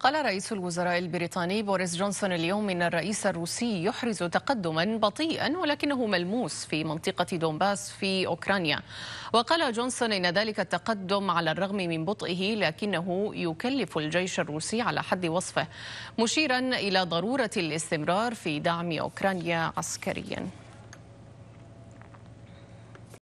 قال رئيس الوزراء البريطاني بوريس جونسون اليوم ان الرئيس الروسي يحرز تقدما بطيئا ولكنه ملموس في منطقه دونباس في اوكرانيا وقال جونسون ان ذلك التقدم على الرغم من بطئه لكنه يكلف الجيش الروسي على حد وصفه مشيرا الى ضروره الاستمرار في دعم اوكرانيا عسكريا